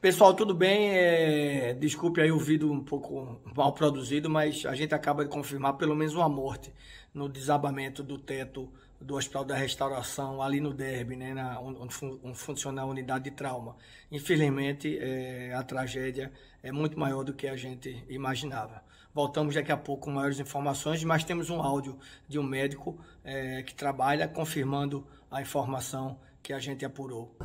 Pessoal, tudo bem? É... Desculpe aí o vídeo um pouco mal produzido, mas a gente acaba de confirmar pelo menos uma morte no desabamento do teto do Hospital da Restauração, ali no Derby, né, na, onde, onde funciona a unidade de trauma. Infelizmente, é... a tragédia é muito maior do que a gente imaginava. Voltamos daqui a pouco com maiores informações, mas temos um áudio de um médico é... que trabalha confirmando a informação que a gente apurou.